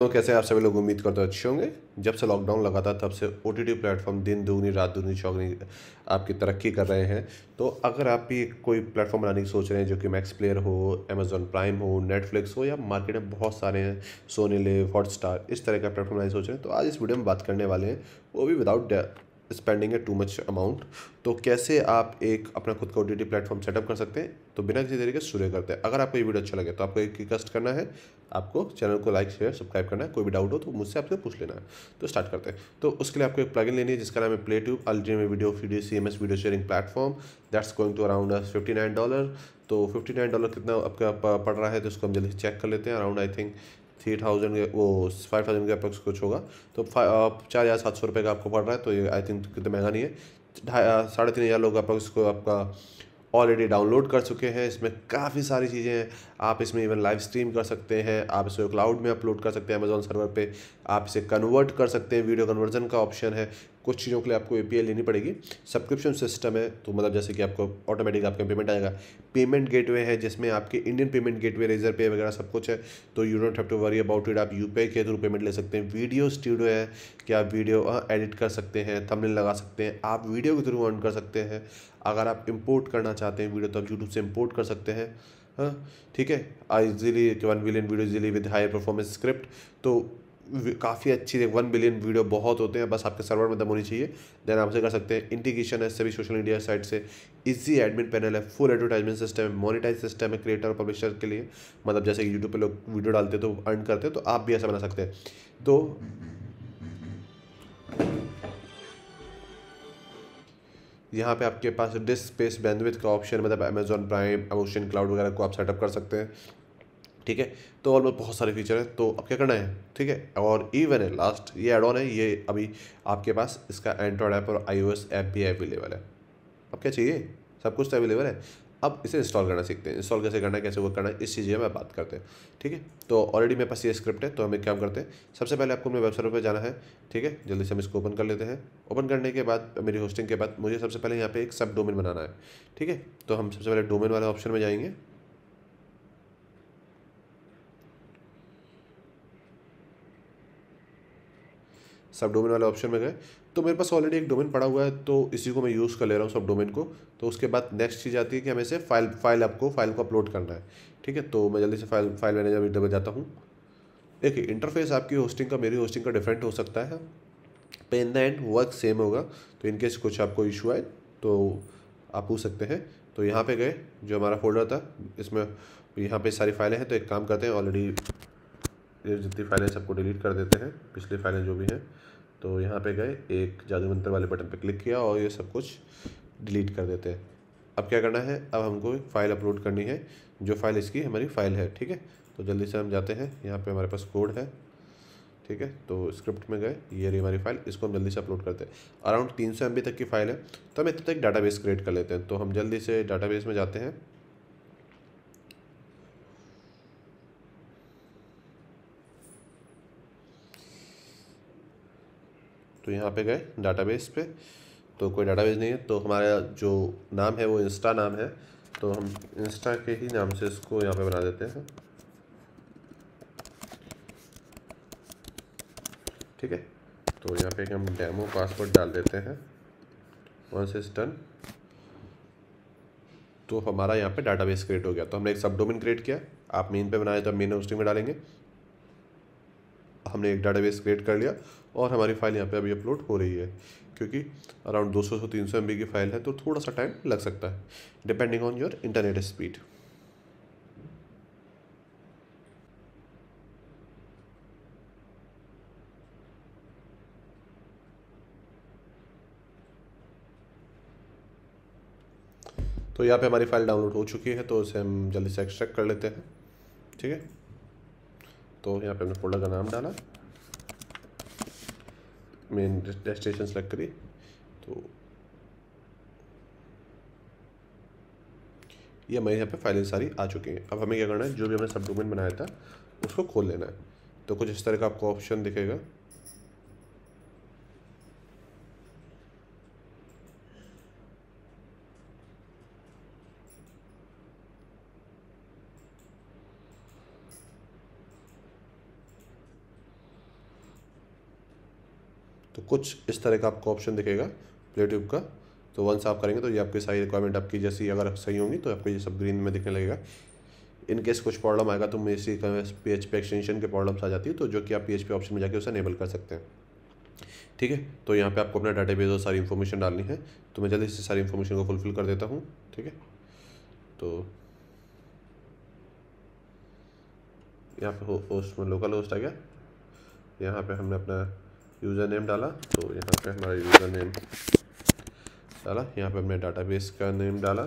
तो कैसे आप सभी लोग उम्मीद करते अच्छे होंगे जब से लॉकडाउन लगा था तब से ओ टी टी प्लेटफॉर्म दिन दोगुनी रात दोगुनी चौगनी आपकी तरक्की कर रहे हैं तो अगर आप भी कोई प्लेटफॉर्म बनाने की सोच रहे हैं जो कि मैक्स प्लेयर हो अमेजोन प्राइम हो नेटफ्लिक्स हो या मार्केट में बहुत सारे हैं सोनी हॉट स्टार इस तरह का प्लेटफॉर्म बनाने सोच रहे हैं तो आज इस वीडियो में बात करने वाले हैं वो भी विदाउट स्पेंडिंग है टू मच अमाउंट तो कैसे आप एक अपना खुद का ओ टी प्लेटफॉर्म सेटअप कर सकते हैं तो बिना किसी तरीके से शुरू करते हैं अगर आपको ये वीडियो अच्छा लगे तो आपको एक रिक्वेस्ट करना है आपको चैनल को लाइक शेयर सब्सक्राइब करना है कोई भी डाउट हो तो मुझसे आपसे पूछ लेना है तो स्टार्ट करते हैं तो उसके लिए आपको एक प्लगइन लेनी है जिसका नाम है प्ले ट्यूब अलजी में video video C M S video sharing platform that's going to around fifty nine dollar तो फिफ्टी नाइन डॉलर कितना आपका पड़ रहा है तो उसको हम जल्दी चेक कर लेते हैं around I think three thousand वो फाइव थाउजेंड के अप्रक्स कुछ होगा तो चार हज़ार सात सौ रुपये का आपको पड़ रहा है तो ये आई थिंक कितना महंगा नहीं है ढाई साढ़े तीन हज़ार लोग अप्रक्स को आपका ऑलरेडी डाउनलोड कर चुके हैं इसमें काफ़ी सारी चीज़ें हैं आप इसमें इवन लाइव स्ट्रीम कर सकते हैं आप इसको क्लाउड में अपलोड कर सकते हैं अमेजोन सर्वर पे आप इसे कन्वर्ट कर सकते हैं वीडियो कन्वर्जन का ऑप्शन है कुछ चीज़ों के लिए आपको ए लेनी पड़ेगी सब्सक्रिप्शन सिस्टम है तो मतलब जैसे कि आपको ऑटोमेटिक आपका पेमेंट आएगा पेमेंट गेटवे है जिसमें आपके इंडियन पेमेंट गेटवे रेजर पे वगैरह सब कुछ है तो you don't have to worry about it आप यू के थ्रू पेमेंट ले सकते हैं वीडियो स्टूडियो है कि आप वीडियो एडिट कर सकते हैं थमलिन लगा सकते हैं आप वीडियो के थ्रू ऑन कर सकते हैं अगर आप इम्पोर्ट करना चाहते हैं वीडियो तो आप यूट्यूब से इम्पोर्ट कर सकते हैं हाँ ठीक है easily one billion video easily with high performance script तो काफ़ी अच्छी वन बिलियन वीडियो बहुत होते हैं बस आपके सर्वर में दम होनी चाहिए देन आप उसे कर सकते हैं इंटीग्रेशन है सभी सोशल मीडिया साइट से इजी एडमिन पैनल है फुल एडवर्टाइजमेंट सिस्टम है मोनिटाइज सिस्टम है क्रिएटर और पब्लिशर के लिए मतलब जैसे कि यूट्यूब पर लोग वीडियो डालते हैं तो अर्न करते हैं तो आप भी ऐसा बना सकते हैं तो यहाँ पे आपके पास डिस्क स्पेस बैंडविथ का ऑप्शन मतलब अमेजॉन प्राइम अमोशन क्लाउड वगैरह को आप सेटअप कर सकते हैं ठीक है तो ऑलमोस्ट बहुत सारे फीचर हैं तो अब क्या करना है ठीक है और इवन है लास्ट ये एड ऑन है ये अभी आपके पास इसका एंड्रॉयड ऐप और आई ऐप भी अवेलेबल है अब क्या चाहिए सब कुछ तो अवेलेबल है अब इसे इंस्टॉल करना सीखते हैं इंस्टॉल कैसे करना है कैसे वो करना है इस चीज़ में बात करते हैं ठीक है तो ऑलरेडी मेरे पास ये स्क्रिप्ट है तो हम एक काम करते हैं सबसे पहले आपको मेरे वेबसाइट पर जाना है ठीक है जल्दी से हम इसको ओपन कर लेते हैं ओपन करने के बाद मेरी होस्टिंग के बाद मुझे सबसे पहले यहाँ पे एक सब डोमेन बनाना है ठीक है तो हम सबसे पहले डोमेन वाले ऑप्शन में जाएंगे सब डोमेन वाले ऑप्शन में गए तो मेरे पास ऑलरेडी एक डोमेन पड़ा हुआ है तो इसी को मैं यूज़ कर ले रहा हूँ सब डोमेन को तो उसके बाद नेक्स्ट चीज़ आती है कि हमें से फाइल फाइल आपको फाइल को अपलोड करना है ठीक है तो मैं जल्दी से फाइल फाइल मैनेजर विंडो में जाता हूँ देखिए इंटरफेस आपकी होस्टिंग का मेरी होस्टिंग का डिफरेंट हो सकता है पर in the end work same होगा तो इनकेस कुछ आपको इशू आए तो आप पूछ सकते हैं तो यहाँ पे गए जो हमारा फोल्डर था इसमें यहाँ पे सारी फाइलें हैं तो एक काम करते हैं ऑलरेडी ये जितनी फाइलें सबको डिलीट कर देते हैं पिछली फाइलें जो भी हैं तो यहाँ पे गए एक जादू मंत्र वाले बटन पे क्लिक किया और ये सब कुछ डिलीट कर देते हैं अब क्या करना है अब हमको फाइल अपलोड करनी है जो फाइल इसकी हमारी फाइल है ठीक है तो जल्दी से हम जाते हैं यहाँ पे हमारे पास कोड है ठीक है तो स्क्रिप्ट में गए ये रही हमारी फाइल इसको हम जल्दी से अपलोड करते हैं अराउंड तीन सौ एम बी तक की फाइल है तो हम इतने तक डाटा क्रिएट कर लेते हैं तो हम जल्दी से डाटा में जाते हैं तो यहाँ पे गए डाटाबेस पे तो कोई डाटाबेस नहीं है तो हमारा जो नाम है वो इंस्टा नाम है तो हम इंस्टा के ही नाम से इसको यहाँ पे बना देते हैं ठीक है तो यहाँ पे हम डेमो पासवर्ड डाल देते हैं वंस इज डन तो हमारा यहाँ पे डाटाबेस क्रिएट हो गया तो हमने एक सब डोमेन क्रिएट किया आप मेन पे बनाए तो मेन होस्टिंग में डालेंगे हमने एक डाटाबेस क्रिएट कर लिया और हमारी फाइल यहाँ पे अभी अपलोड हो रही है क्योंकि अराउंड 200 से 300 सौ की फाइल है तो थोड़ा सा टाइम लग सकता है depending on your internet speed तो यहाँ पे हमारी फाइल डाउनलोड हो चुकी है तो इसे हम जल्दी से एक्सट्रैक्ट कर लेते हैं ठीक है तो यहाँ पे हमने फोल्डर का नाम डाला मेन डेस्टिनेशन सेलेक्ट करी तो ये हमारे यहाँ पे फाइलें सारी आ चुकी हैं अब हमें क्या करना है जो भी हमने सब डोमेन बनाया था उसको खोल लेना है तो कुछ इस तरह का आपको ऑप्शन दिखेगा तो कुछ इस तरह का आपको ऑप्शन दिखेगा प्ले ट्यूब का तो वंस आप करेंगे तो ये आपकी सारी रिक्वायरमेंट आपकी जैसी अगर सही होंगी तो आपको ये सब ग्रीन में दिखने लगेगा इन केस कुछ प्रॉब्लम आएगा तो इसी पी एच पी एक्सटेंशन के प्रॉब्लम्स आ जाती है तो जो कि आप पी एच पी ऑप्शन में जाके उसे अनेबल कर सकते हैं ठीक है तो यहाँ पे आपको अपना डाटा बेस और सारी इन्फॉर्मेशन डालनी है तो मैं जल्दी से सारी इन्फॉर्मेशन को फुलफिल कर देता हूँ ठीक है तो यहाँ पे होस्ट में लोकल होस्ट आ गया यहाँ पे हमने अपना यूज़र नेम डाला तो यहाँ पे हमारा यूज़र नेम डाला यहाँ पे हमने डाटाबेस का नेम डाला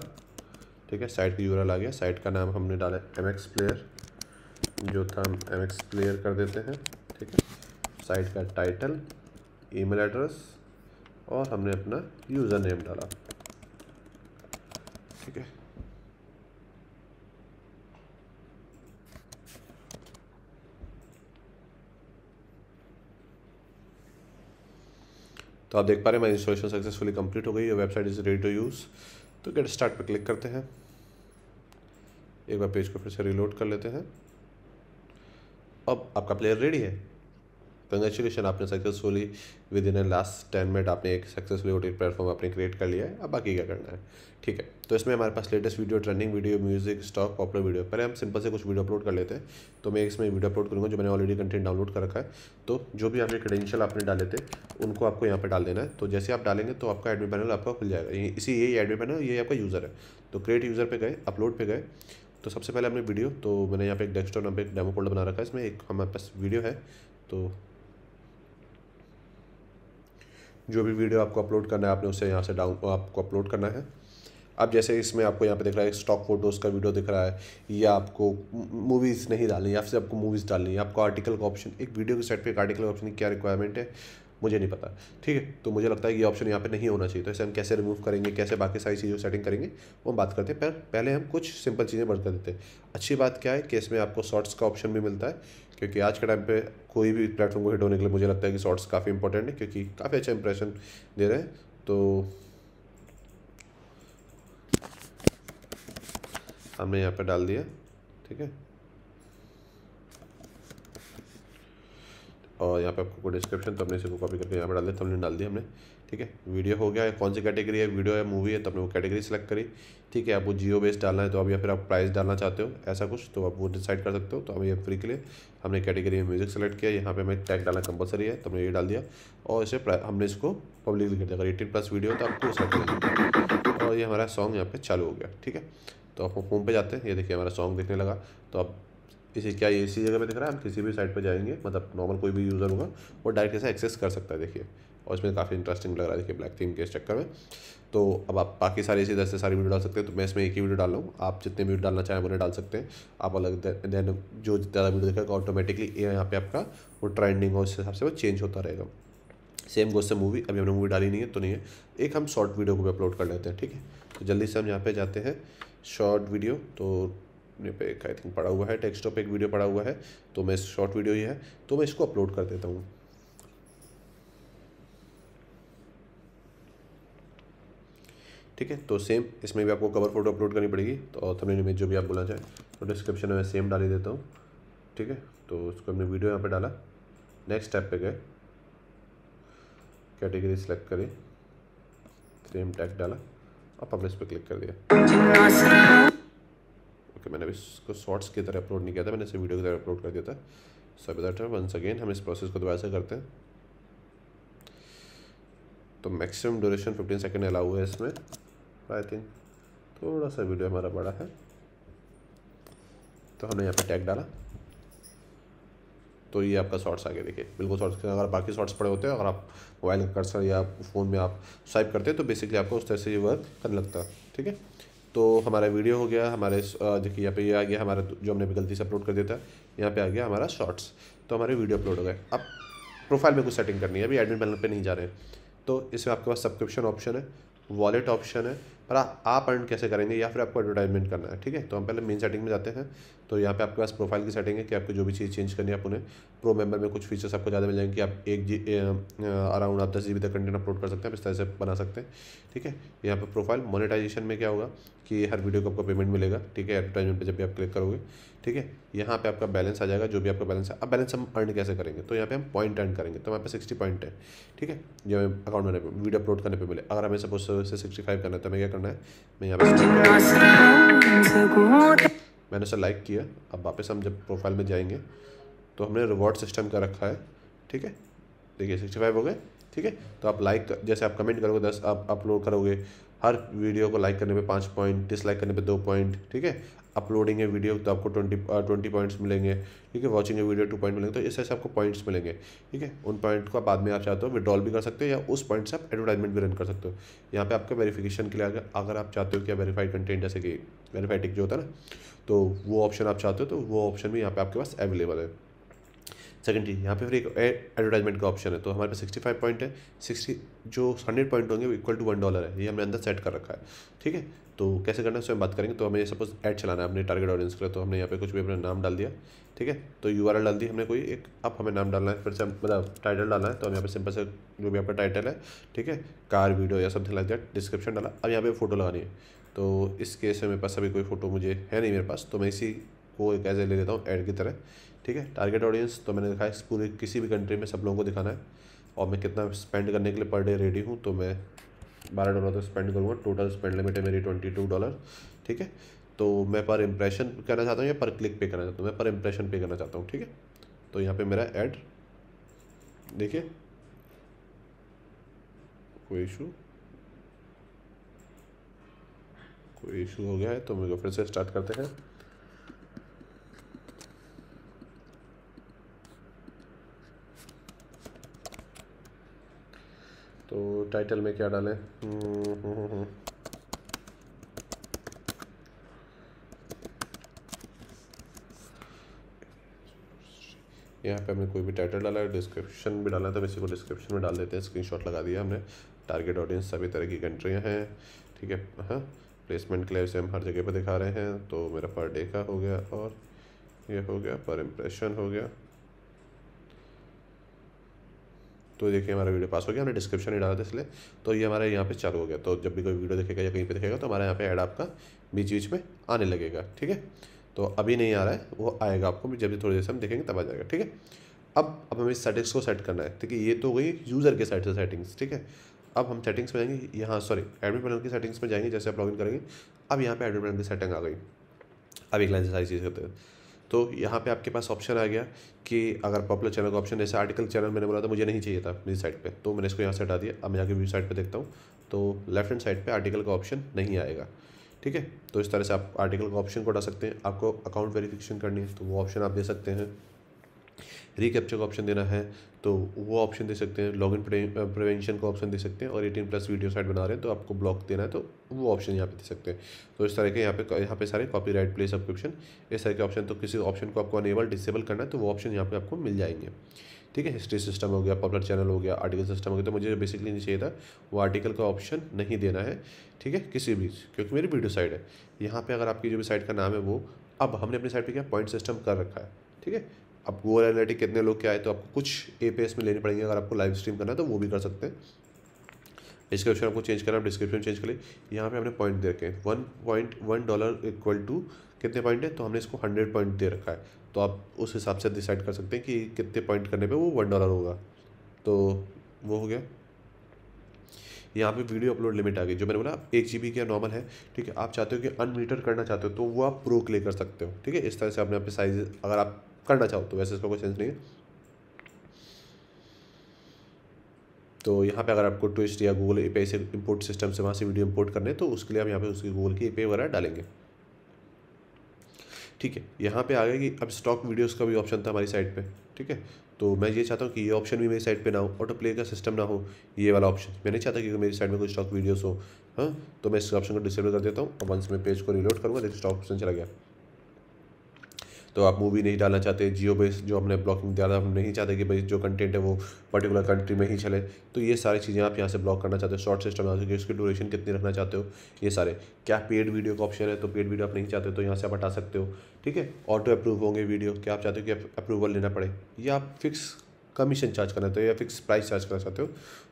ठीक है साइट की यूरल आ गया साइट का नाम हमने डाला एम एक्स प्लेयर जो था हम एम एक्स प्लेयर कर देते हैं ठीक है साइट का टाइटल ईमेल एड्रेस और हमने अपना यूज़र नेम डाला ठीक है तो आप देख पा रहे हैं हमारी इंस्टॉलेशन सक्सेसफुली कंप्लीट हो गई है website is ready to use तो गेट स्टार्ट पर क्लिक करते हैं एक बार पेज को फिर से रिलोड कर लेते हैं अब आपका प्लेयर रेडी है कंग्रेचुलेशन तो आपने successfully within last ten minute आपने एक सक्सेसफुली ओटी प्लेटफॉर्म आपने क्रिएट कर लिया है अब बाकी क्या करना है ठीक है तो इसमें हमारे पास latest video trending video music stock popular video पहले हम सिंपल से कुछ वीडियो अपलोड कर लेते हैं तो मैं इसमें वीडियो अपलोड करूँगा जो मैंने ऑलरेडी कंटेंट डाउनलोड कर रखा है तो जो भी आपके क्रेडेंशियल आपने डाले थे उनको आपको यहाँ पर डाल देना है तो जैसे आप डालेंगे तो आपका एडमिट पैनल आपका खुल जाएगा इसी यही एडमिट पैनल ये आपका यूज़र है तो क्रिएट यूज़र पर गए अपलोड पर गए तो सबसे पहले हमने वीडियो तो मैंने यहाँ पे एक डेस्कटॉप नाम पे एक डेमो फोल्डर बना रखा है इसमें एक हमारे पास वीडियो है तो जो भी वीडियो आपको अपलोड करना है आपने उसे यहाँ से डाउन आपको अपलोड करना है अब जैसे इसमें आपको यहाँ पे दिख रहा है स्टॉक फोटोज़ का वीडियो दिख रहा है या आपको मूवीज़ नहीं डालनी या फिर आपको मूवीज़ डालनी है आपको आर्टिकल का ऑप्शन एक वीडियो के सेट पे एक आर्टिकल का ऑप्शन की क्या रिक्वायरमेंट है मुझे नहीं पता ठीक है तो मुझे लगता है कि ऑप्शन यहाँ पे नहीं होना चाहिए तो ऐसे हम कैसे रिमूव करेंगे कैसे बाकी सारी चीज़ों सेटिंग करेंगे वो हम बात करते हैं पर पहले हम कुछ सिंपल चीज़ें बढ़ कर देते हैं अच्छी बात क्या है कि इसमें आपको शॉर्ट्स का ऑप्शन भी मिलता है क्योंकि आज के टाइम पर कोई भी प्लेटफॉर्म को हिट होने के लिए मुझे लगता है कि शॉर्ट्स काफ़ी इंपॉर्टेंट है क्योंकि काफ़ी अच्छा इंप्रेशन दे रहे हैं तो हमने यहाँ पर डाल दिया ठीक है और यहाँ पे आपको डिस्क्रिप्शन तो हमने इसे को कॉपी करके यहाँ पे डाल दिया तो हमने डाल दिया हमने ठीक है वीडियो हो गया है कौन सी कैटेगरी है वीडियो है मूवी है तो हमने वो कैटेगरी सेलेक्ट करी ठीक है आपको जियो बेस्ड डालना है तो आप या फिर आप प्राइस डालना चाहते हो ऐसा कुछ तो आप वो डिसाइड कर सकते हो तो हमें ये फ्री के लिए हमने कैटेगरी में म्यूजिक सेलेक्ट किया यहाँ पर हमें टैग डालना कंपलसरी है तो हमने ये डाल दिया और इसे हमने इसको पब्लिकली कर दिया अगर एटीन प्लस वीडियो तो आपको सेलेक्ट कर और ये हमारा सॉन्ग यहाँ पर चालू हो गया ठीक है तो आप होम पे जाते हैं ये देखिए हमारा सॉन्ग देखने लगा तो आप इसे क्या ये इसी जगह पे दिख रहा है हम किसी भी साइट पे जाएंगे मतलब नॉर्मल कोई भी यूज़र होगा वो डायरेक्ट ऐसा एक्सेस कर सकता है देखिए और इसमें काफ़ी इंटरेस्टिंग लग रहा है देखिए ब्लैक थीम के इस चक्कर में तो अब आप बाकी सारी इसी तरह से सारी वीडियो डाल सकते हैं तो मैं इसमें एक ही वीडियो डाल रहा हूँ आप जितने वीडियो डालना चाहें उन्हें डाल सकते हैं आप अलग देन जो ज़्यादा वीडियो देखेगा ऑटोमेटिकली यहाँ पे आपका वो ट्रेंडिंग और उस हिसाब से वो चेंज होता रहेगा सेम गोज से मूवी अभी हमने मूवी डाली नहीं है तो नहीं है एक हम शॉर्ट वीडियो को भी अपलोड कर लेते हैं ठीक है तो जल्दी से हम यहाँ पर जाते हैं शॉर्ट वीडियो तो अपने पे आई थिंक पड़ा हुआ है टेक्स्ट पे एक वीडियो पड़ा हुआ है तो मैं शॉर्ट वीडियो ही है तो मैं इसको अपलोड कर देता हूँ ठीक है तो सेम इसमें भी आपको कवर फोटो अपलोड करनी पड़ेगी तो थंबनेल इमेज जो भी आप बोलना चाहें तो डिस्क्रिप्शन में सेम डाल ही देता हूँ ठीक है तो उसको हमने वीडियो यहाँ पे डाला नेक्स्ट स्टेप पे गए कैटेगरी सेलेक्ट करें सेम टैग डाला और पब्लिश इस पर क्लिक कर दिया क्योंकि तो मैंने अभी इसको शॉर्ट्स की तरह अपलोड नहीं किया था मैंने इसे वीडियो की तरह अपलोड कर दिया था सो बेटर वंस अगेन हम इस प्रोसेस को दोबारा से करते हैं तो maximum duration fifteen second allow है इसमें आई थिंक थोड़ा सा वीडियो हमारा बड़ा है तो हमने यहाँ पर टैग डाला तो ये आपका शॉर्ट्स आगे देखिए बिल्कुल शॉर्ट्स अगर बाकी शॉर्ट्स पड़े होते हैं अगर आप मोबाइल कर्सर या फ़ोन में आप स्वाइप करते हैं तो बेसिकली आपको उस तरह से ये वर्क करने लगता है ठीक है तो हमारा वीडियो हो गया हमारे देखिए यहाँ पे ये आ गया हमारा जो हमने भी गलती से अपलोड कर दिया था यहाँ पे आ गया हमारा शॉर्ट्स तो हमारे वीडियो अपलोड हो गए अब प्रोफाइल में कुछ सेटिंग करनी है अभी एडमिन पैनल पे नहीं जा रहे हैं तो इसमें आपके पास सब्सक्रिप्शन ऑप्शन है वॉलेट ऑप्शन है और आप अर्न कैसे करेंगे या फिर आपको एडवर्टाइजमेंट करना है ठीक है तो हम पहले मेन सेटिंग में जाते हैं तो यहाँ पे आपके पास प्रोफाइल की सेटिंग है कि आपको जो भी चीज़ चेंज करनी है आप उन्हें प्रो मेंबर में कुछ फीचर्स आपको ज़्यादा मिल जाएंगे कि आप एक जी अराउंड आप दस जी तक कंटेंट अपलोड कर सकते हैं इस तरह से बना सकते हैं ठीक है यहाँ पर प्रोफाइल मोनिटाइजेशन में क्या होगा कि हर वीडियो को आपको पेमेंट मिलेगा ठीक है एडवर्टाइजमेंट पर जब भी आप क्लिक करोगे ठीक है यहाँ पे आपका बैलेंस आ जाएगा जो भी आपका बैलेंस है अब बैलेंस हम अर्न कैसे करेंगे तो यहाँ पर हम पॉइंट अर्न करेंगे तो हमारे पास सिक्सटी पॉइंट है ठीक है जो अकाउंट बनाने पर वीडियो अपलोड करने पर मिले अगर हमें सपोज से सिक्सटी फाइव करना है तो हमें क्या करना है मैं यहाँ पे मैंने उसे लाइक किया अब वापस हम जब प्रोफाइल में जाएंगे तो हमने रिवॉर्ड सिस्टम का रखा है ठीक है देखिए सिक्सटी फाइव हो गए ठीक है तो आप लाइक जैसे आप कमेंट करोगे दस आप अपलोड करोगे हर वीडियो को लाइक करने पे पाँच पॉइंट डिसलाइक करने पे दो पॉइंट ठीक है अपलोडिंग ए वीडियो तो आपको ट्वेंटी ट्वेंटी पॉइंट्स मिलेंगे ठीक है watching a video two point मिलेंगे तो इस तरह से आपको पॉइंट्स मिलेंगे ठीक है उन पॉइंट को आप बाद में आप चाहते हो विड्रॉल भी कर सकते हो या उस पॉइंट से आप एडवर्टाइजमेंट भी रन कर सकते हो यहाँ पे आपका वेरीफिकेशन के लिए अगर अगर आप चाहते हो कि वेरीफाइड कंटेंट जैसे कि वेरीफाइटिक जो होता है ना तो वो ऑप्शन आप चाहते हो तो वो ऑप्शन भी यहाँ पे आपके पास अवेलेबल है सेकंड चीज़ यहाँ पे फिर एक एडवर्टाइजमेंट का ऑप्शन है तो हमारे पास सिक्सटी फाइव पॉइंट है सिक्सटी जो हंड्रेड पॉइंट होंगे वो इक्वल टू वन डॉलर है ये हमने अंदर सेट कर रखा है ठीक है तो कैसे करना है उसमें बात करेंगे तो हमें सपोज ऐड चलाना है अपने टारगेट ऑडियंस का तो हमने यहाँ पे कुछ भी अपना नाम डाल दिया ठीक है तो यू डाल दी हमने कोई एक अब हमें नाम डालना है फिर से मतलब टाइटल डालना है तो हम यहाँ पे सिंपल से जो भी आपका टाइटल है ठीक है कार वीडियो या समथिंग लाइक दैट डिस्क्रिप्शन डाला अब यहाँ पे फोटो लगानी है तो इस केस में मेरे पास अभी कोई फ़ोटो मुझे है नहीं मेरे पास तो मैं इसी को एक ऐसे ले लेता हूँ ऐड की तरह ठीक है टारगेट ऑडियंस तो मैंने देखा है पूरे किसी भी कंट्री में सब लोगों को दिखाना है और मैं कितना स्पेंड करने के लिए पर डे रेडी हूँ तो मैं बारह डॉलर तो स्पेंड करूँगा टोटल स्पेंड लिमिट है मेरी ट्वेंटी टू डॉलर ठीक है तो मैं पर इम्प्रेशन करना चाहता हूँ या पर क्लिक पे करना चाहता हूँ मैं पर इम्प्रेशन पे करना चाहता हूँ ठीक है तो यहाँ पर मेरा ऐड देखिए कोई इशू कोई इशू हो गया है तो मेरे को फिर से स्टार्ट करते हैं तो टाइटल में क्या डालें यहाँ पे हमने कोई भी टाइटल डाला है डिस्क्रिप्शन भी डाला था इसी को डिस्क्रिप्शन में डाल देते हैं स्क्रीनशॉट लगा दिया हमने टारगेट ऑडियंस सभी तरह की कंट्रियाँ हैं ठीक है हाँ प्लेसमेंट के लिए उसे हम हर जगह पर दिखा रहे हैं तो मेरा पर डे का हो गया और ये हो गया पर इम्प्रेशन हो गया तो देखिए हमारा वीडियो पास हो गया हमने डिस्क्रिप्शन ही डाला था इसलिए तो ये हमारे यहाँ पे चालू हो गया तो जब भी कोई वीडियो देखेगा या कहीं पे देखेगा तो हमारे यहाँ पे ऐड आपका बीच बीच में आने लगेगा ठीक है तो अभी नहीं आ रहा है वो आएगा आपको जब भी थोड़ी देर से हम देखेंगे तब आ जाएगा ठीक है अब अब हमें सेटिंग्स को सेट करना है ठीक है ये तो हो गई यूज़र के साइड से सेटिंग्स ठीक है अब हम सेटिंग्स में जाएंगे यहाँ सॉरी एडमिट पैनल की सेटिंग्स में जाएंगे जैसे आप इन करेंगे अब यहाँ पे एडमिट पैनल की सेटिंग आ गई अब एक लाइन से सारी चीज़ करते हैं तो यहाँ पे आपके पास ऑप्शन आ गया कि अगर पॉपुलर चैनल का ऑप्शन जैसे आर्टिकल चैनल मैंने बोला था मुझे नहीं चाहिए था मेरी साइट पे तो मैंने इसको यहाँ से हटा दिया अब मैं जाकर व्यू साइट पे देखता हूँ तो लेफ्ट हैंड साइड पे आर्टिकल का ऑप्शन नहीं आएगा ठीक है तो इस तरह से आप आर्टिकल का ऑप्शन को हटा सकते हैं आपको अकाउंट वेरीफिकेशन करनी है तो वो ऑप्शन आप दे सकते हैं रिकैप्चर का ऑप्शन देना है तो वो ऑप्शन दे सकते हैं लॉग इन प्रिवेंशन का ऑप्शन दे सकते हैं और एटीन प्लस वीडियो साइट बना रहे हैं तो आपको ब्लॉक देना है तो वो ऑप्शन यहाँ पे दे सकते हैं तो इस तरह के यहाँ पे यहाँ पे सारे कॉपी राइट प्ले सब्सक्रिप्शन इस तरह के ऑप्शन तो किसी ऑप्शन को आपको अनेबल डिसेबल करना है तो वो ऑप्शन यहाँ पे आपको मिल जाएंगे ठीक है हिस्ट्री सिस्टम हो गया पॉपुलर चैनल हो गया आर्टिकल सिस्टम हो गया तो मुझे बेसिकली नहीं चाहिए था वो आर्टिकल का ऑप्शन नहीं देना है ठीक है किसी भी क्योंकि मेरी वीडियो साइट है यहाँ पर अगर आपकी जो भी साइट का नाम है वो अब हमने अपनी साइट पर क्या पॉइंट सिस्टम कर रखा है ठीक है आप गूगल एनालिटिक कितने लोग के आए तो आपको कुछ ए एस में लेने पड़ेंगे अगर आपको लाइव स्ट्रीम करना है तो वो भी कर सकते हैं डिस्क्रिप्शन आपको चेंज करना है डिस्क्रिप्शन चेंज कर ले यहाँ पे हमने पॉइंट दे रखे हैं one point one dollar equal to कितने पॉइंट है तो हमने इसको हंड्रेड पॉइंट दे रखा है तो आप उस हिसाब से डिसाइड कर सकते हैं कि कितने पॉइंट करने पर वो वन डॉलर होगा तो वो हो गया यहाँ पे वीडियो अपलोड लिमिट आ गई जो मैंने बोला एक जी बी का नॉर्मल है ठीक है आप चाहते हो कि अनमीटर करना चाहते हो तो वो आप प्रो के लिए कर सकते हो ठीक है इस तरह से अपने आप साइज अगर आप करना चाहो तो वैसे इसका कोई सेंस नहीं है तो यहाँ पे अगर आपको ट्विस्ट या गूगल ए से इम्पोर्ट सिस्टम से वहाँ से वीडियो इम्पोर्ट करने तो उसके लिए हम यहाँ पे उसकी गूगल की ए वगैरह डालेंगे ठीक है यहाँ पे आ गया कि अब स्टॉक वीडियोस का भी ऑप्शन था हमारी साइट पे ठीक है तो मैं ये चाहता हूँ कि ये ऑप्शन भी मेरी साइट पे ना हो ऑटो प्ले का सिस्टम ना हो ये वाला ऑप्शन मैं नहीं चाहता कि मेरी साइट में कोई स्टॉक वीडियोस हो हाँ तो मैं इस ऑप्शन को डिसेबल कर देता हूँ और वंस मैं पेज को रिलोड करूँगा देखिए स्टॉक ऑप्शन चला गया तो आप मूवी नहीं डालना चाहते जियो बेस जो हमने ब्लॉकिंग था हम नहीं चाहते कि भाई जो कंटेंट है वो पर्टिकुलर कंट्री में ही चले तो ये सारी चीज़ें आप यहाँ से ब्लॉक करना चाहते हो शॉर्ट सिस्टम बना सकते उसकी ड्यूरेशन कितनी रखना चाहते हो ये सारे क्या पेड वीडियो का ऑप्शन है तो पेड वीडियो आप नहीं चाहते तो यहाँ से आप हटा सकते हो ठीक है ऑटो अप्रूव होंगे वीडियो क्या आप चाहते हो कि अप्रूवल लेना पड़े या आप फिक्स कमीशन चार्ज करना चाहते हो या फिक्स प्राइस चार्ज करना चाहते हो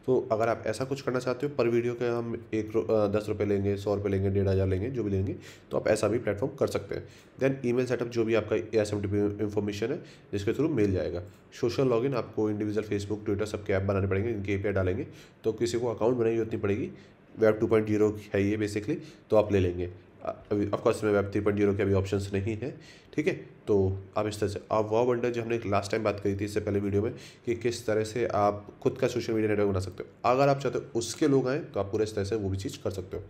तो अगर आप ऐसा कुछ करना चाहते हो पर वीडियो के हम एक रु, दस रुपये लेंगे सौ रुपये लेंगे डेढ़ हज़ार लेंगे जो भी लेंगे तो आप ऐसा भी प्लेटफॉर्म कर सकते हैं देन ईमेल सेटअप जो भी आपका एस एम है जिसके थ्रू मिल जाएगा सोशल लॉगिन आपको इंडिविजुअल फेसबुक ट्विटर सबके ऐप बनाने पड़ेंगे इनके ए डालेंगे तो किसी को अकाउंट बनाई होती पड़ेगी वेब टू पॉइंट जीरो है ये बेसिकली तो आप ले लेंगे अभी ऑफकोर्स इसमें वेब थ्री पॉइंट जीरो के अभी ऑप्शन नहीं है ठीक है तो आप इस तरह से आप वॉ वंडर जो हमने लास्ट टाइम बात करी थी इससे पहले वीडियो में कि किस तरह से आप खुद का सोशल मीडिया नेटवर्क बना सकते हो अगर आप चाहते हो उसके लोग आएँ तो आप पूरे इस तरह से वो भी चीज़ कर सकते हो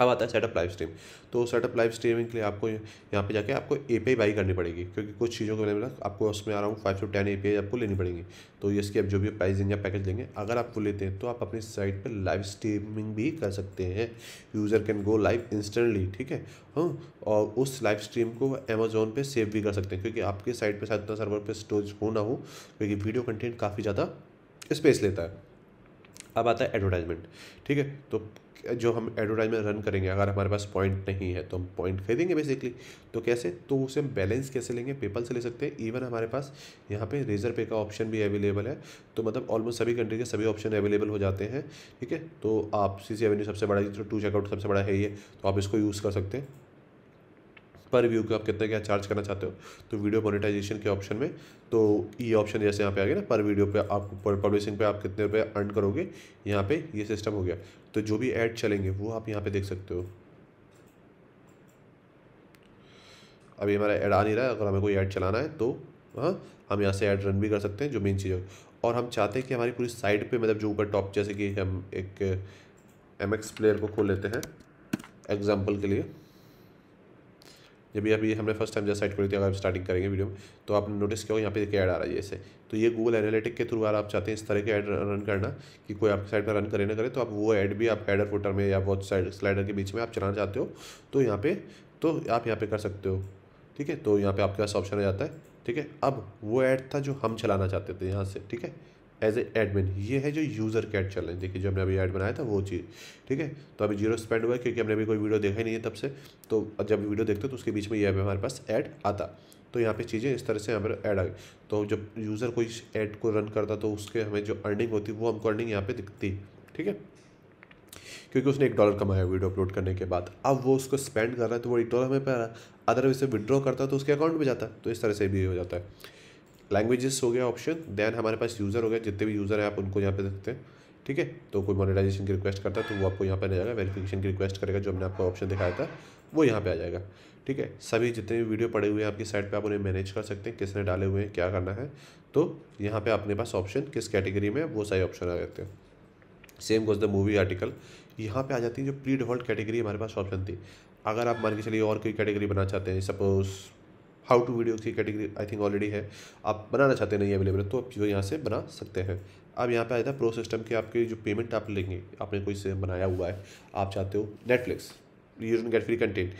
अब आता है सेटअप लाइव स्ट्रीम तो सेटअप लाइव स्ट्रीमिंग के लिए आपको यहाँ पे जाके आपको ए पी बाई करनी पड़ेगी क्योंकि कुछ चीज़ों के लिए आपको उसमें around five to ten A P आपको लेनी पड़ेगी तो ये इसकी आप जो भी प्राइस देंगे पैकेज देंगे अगर आप वो लेते हैं तो आप अपनी साइट पर लाइव स्ट्रीमिंग भी कर सकते हैं user can go live instantly ठीक है हाँ और उस लाइव स्ट्रीम को अमेजोन पे सेव भी कर सकते हैं क्योंकि आपके साइट पर शायद सर्वर पर स्टोरेज हो ना हो क्योंकि वीडियो कंटेंट काफ़ी ज़्यादा स्पेस लेता है अब आता है एडवर्टाइजमेंट ठीक है तो जो हम एडवर्टाइजमेंट रन करेंगे अगर हमारे पास पॉइंट नहीं है तो हम पॉइंट खरीदेंगे बेसिकली तो कैसे तो उसे हम बैलेंस कैसे लेंगे पेपल से ले सकते हैं इवन हमारे पास यहाँ पे रेजर पे का ऑप्शन भी अवेलेबल है तो मतलब ऑलमोस्ट सभी कंट्री के सभी ऑप्शन अवेलेबल हो जाते हैं ठीक है तो आप सी सी एवेन्यू सबसे बड़ा टू चेकआउट तो सबसे बड़ा है ये तो आप इसको यूज़ कर सकते हैं पर व्यू का आप कितना क्या चार्ज करना चाहते हो तो वीडियो मोनेटाइजेशन के ऑप्शन में तो ये ऑप्शन जैसे यहाँ पे आ गया ना पर वीडियो पे आप पब्लिशिंग पे आप कितने रुपये अर्न करोगे यहाँ पे ये सिस्टम हो गया तो जो भी ऐड चलेंगे वो आप यहाँ पे देख सकते हो अभी हमारा ऐड आ नहीं रहा है अगर हमें कोई ऐड चलाना है तो हाँ हम यहाँ से ऐड रन भी कर सकते हैं जो मेन चीज़ है और हम चाहते हैं कि हमारी पूरी साइड पर मतलब जो ऊपर टॉप जैसे कि हम एक एम एक्स प्लेयर को खोल लेते हैं एग्जाम्पल के लिए जब ये अभी हमने फर्स्ट टाइम जैसा सेट कर थी अगर हम स्टार्टिंग करेंगे वीडियो में तो आप नोटिस किया यहाँ पे एक ऐड आ रहा है जैसे तो ये गूगल एनालिटिक के थ्रू अगर आप चाहते हैं इस तरह के ऐड रन करना कि कोई आपके साइड पर रन करे ना करे तो आप वो ऐड भी आप हेडर फोटर में या वॉच साइड स्लाइडर के बीच में आप चलाना चाहते हो तो यहाँ पर तो आप यहाँ पर कर सकते हो ठीक है तो यहाँ पर आपके पास ऑप्शन आ जाता है ठीक है अब वो ऐड था जो हम चलाना चाहते थे यहाँ से ठीक है एज ए एडमिन ये है जो यूज़र कैट चैलेंज देखिए जो हमने अभी ऐड बनाया था वो चीज़ ठीक है तो अभी जीरो स्पेंड हुआ है क्योंकि हमने अभी कोई वीडियो देखा ही नहीं है तब से तो जब वीडियो देखते तो उसके बीच में ये अभी हमारे पास ऐड आता तो यहाँ पे चीज़ें इस तरह से यहाँ पर ऐड आ गई तो जब यूज़र कोई ऐड को रन करता तो उसके हमें जो अर्निंग होती वो हमको अर्निंग यहाँ पर दिखती ठीक है क्योंकि उसने एक डॉलर कमाया वीडियो अपलोड करने के बाद अब वो उसको स्पेंड कर रहा है तो वो एक डॉलर हमें पे रहा है अदरवाइज से विड्रॉ करता है तो उसके अकाउंट में जाता है तो इस तरह से भी हो जाता है लैंग्वेजेस हो गया ऑप्शन दैन हमारे पास यूज़र हो गया जितने भी यूज़र हैं आप उनको यहाँ पे सकते हैं ठीक है तो कोई मोनेटाइजेशन की रिक्वेस्ट करता है तो वो आपको यहाँ पर नहीं जाएगा वेरीफिकेशन की रिक्वेस्ट करेगा जो हमने आपको ऑप्शन दिखाया था वो यहाँ पे आ जाएगा ठीक है सभी जितने भी वीडियो पड़े हुए हैं आपकी साइट पर आप उन्हें मैनेज कर सकते हैं किसने डाले हुए हैं क्या करना है तो यहाँ पर अपने पास ऑप्शन किस कैटेगरी में वो सारे ऑप्शन आ जाते हैं same goes the movie article यहाँ पे आ जाती है जो प्री डिफॉल्ट कैटेगरी हमारे पास ऑप्शन थी अगर आप मान के चलिए और कोई कैटेगरी बनाना चाहते हैं सपोज हाउ टू वीडियो की कैटेगरी आई थिंक ऑलरेडी है आप बनाना चाहते नहीं अवेलेबल तो आप जो यहाँ से बना सकते हैं अब यहाँ पे आया था प्रो सिस्टम के आपके जो पेमेंट आप लेंगे आपने कोई से बनाया हुआ है आप चाहते हो Netflix you don't get free content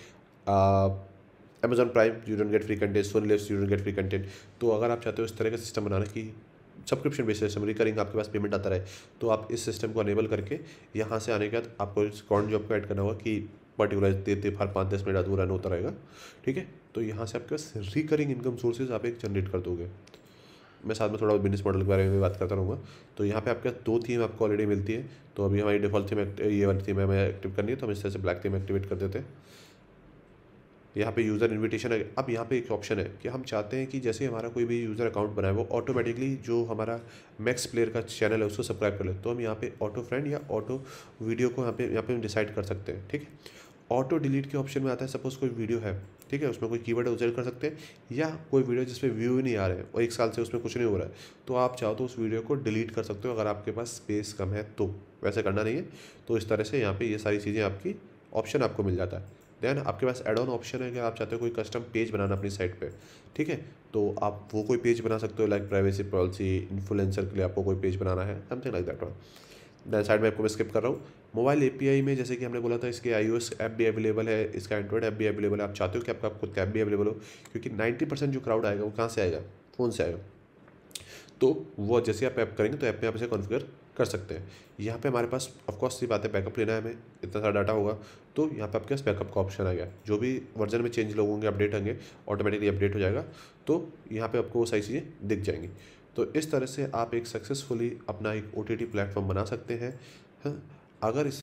Amazon prime you don't get free content SonyLIV you don't get free content तो अगर आप चाहते हो इस तरह का सिस्टम बनाना कि सब्सक्रिप्शन बेस सिस्टम रिकरिंग आपके पास पेमेंट आता रहे तो आप इस सिस्टम को अनेबल करके यहाँ से आने के बाद आपको कौन जो आपको ऐड करना होगा कि पर्टिकुलर देते हर पाँच दस मिनट अधूरा रन होता रहेगा ठीक है तो यहाँ से आपके पास रिकरिंग इनकम सोर्सेज आप एक जनरेट कर दोगे मैं साथ में थोड़ा बिजनेस मॉडल के बारे में भी बात करता रहूँगा तो यहाँ पे आपके दो थीम आपको ऑलरेडी मिलती है तो अभी हमारी डिफॉल्ट थीम ये वाली थीम हमें एक्टिव करनी है तो हम इस तरह से ब्लैक थीम एक्टिवेट कर देते हैं यहाँ पे यूज़र इनविटेशन है अब यहाँ पे एक ऑप्शन है कि हम चाहते हैं कि जैसे हमारा कोई भी यूज़र अकाउंट बनाए वो ऑटोमेटिकली जो हमारा मैक्स प्लेयर का चैनल है उसको सब्सक्राइब कर ले तो हम यहाँ पे ऑटो फ्रेंड या ऑटो वीडियो को यहाँ पे यहाँ पे हम डिसाइड कर सकते हैं ठीक है ऑटो डिलीट के ऑप्शन में आता है सपोज़ कोई वीडियो है ठीक है उसमें कोई कीवर्ड उजर कर सकते हैं या कोई वीडियो जिसमें व्यू ही नहीं आ रहे हैं और एक साल से उसमें कुछ नहीं हो रहा है तो आप चाहो तो उस वीडियो को डिलीट कर सकते हो अगर आपके पास स्पेस कम है तो वैसे करना नहीं है तो इस तरह से यहाँ पर ये सारी चीज़ें आपकी ऑप्शन आपको मिल जाता है देन आपके पास एड ऑन ऑप्शन है कि आप चाहते हो कोई कस्टम पेज बनाना अपनी साइट पर ठीक है तो आप वो कोई पेज बना सकते हो लाइक प्राइवेसी पॉलिसी इन्फ्लुएंसर के लिए आपको कोई पेज बनाना है something like that one then side में आपको मैं स्किप कर रहा हूँ मोबाइल एपीआई में जैसे कि हमने बोला था इसके आईओएस ऐप भी अवेलेबल है इसका एंड्रॉइड ऐप भी अवेलेबल है आप चाहते हो कि आपका खुद का ऐप भी अवेलेबल हो क्योंकि नाइन्टी परसेंट जो क्राउड आएगा वो कहाँ से आएगा फ़ोन से आएगा तो वो जैसे आप ऐप करेंगे तो ऐप में आप इसे कॉन्फ़िगर कर सकते हैं यहाँ पे हमारे पास ऑफकोर्स ये बात है बैकअप लेना है हमें इतना सारा डाटा होगा तो यहाँ पे आपके पास बैकअप का ऑप्शन आ गया जो भी वर्जन में चेंज लोग होंगे अपडेट होंगे ऑटोमेटिकली अपडेट हो जाएगा तो यहाँ पे आपको वो सारी चीज़ें दिख जाएंगी तो इस तरह से आप एक सक्सेसफुली अपना एक ओ प्लेटफॉर्म बना सकते हैं हाँ, अगर इस